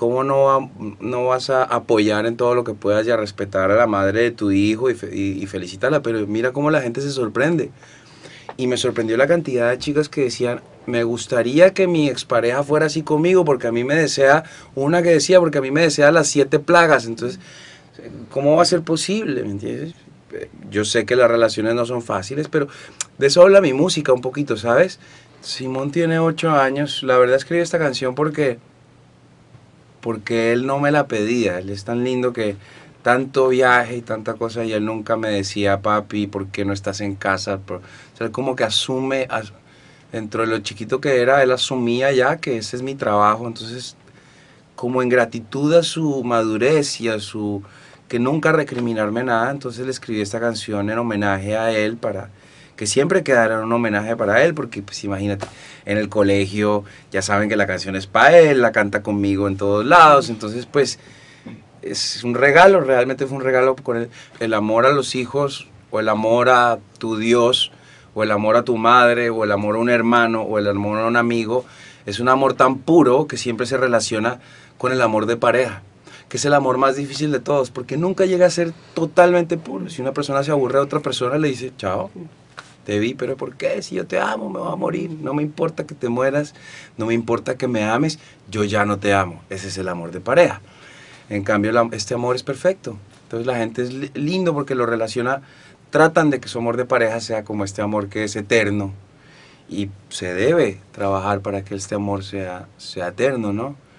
¿cómo no, vas a apoyar en todo lo que puedas y a respetar a la madre de tu hijo y, felicitarla? Pero mira cómo la gente se sorprende. Y me sorprendió la cantidad de chicas que decían, me gustaría que mi expareja fuera así conmigo, porque a mí me desea, una que decía, porque a mí me desea las siete plagas. Entonces, ¿cómo va a ser posible? Yo sé que las relaciones no son fáciles, pero de eso habla mi música un poquito, ¿sabes? Simón tiene ocho años. La verdad escribí esta canción porque porque él no me la pedía. Él es tan lindo que tanto viaje y tanta cosa y él nunca me decía, papi, ¿por qué no estás en casa? O sea, él como que asume, dentro de lo chiquito que era, él asumía ya que ese es mi trabajo. Entonces, como en gratitud a su madurez y a su que nunca recriminarme nada, entonces le escribí esta canción en homenaje a él para que siempre quedará un homenaje para él, porque pues imagínate, en el colegio ya saben que la canción es para él, la canta conmigo en todos lados, entonces pues es un regalo, realmente fue un regalo con el, el amor a los hijos, o el amor a tu Dios, o el amor a tu madre, o el amor a un hermano, o el amor a un amigo, es un amor tan puro que siempre se relaciona con el amor de pareja que es el amor más difícil de todos, porque nunca llega a ser totalmente puro. Si una persona se aburre a otra persona, le dice, chao, te vi, pero ¿por qué? Si yo te amo, me voy a morir. No me importa que te mueras, no me importa que me ames, yo ya no te amo. Ese es el amor de pareja. En cambio, este amor es perfecto. Entonces la gente es lindo porque lo relaciona, tratan de que su amor de pareja sea como este amor que es eterno. Y se debe trabajar para que este amor sea, sea eterno, ¿no?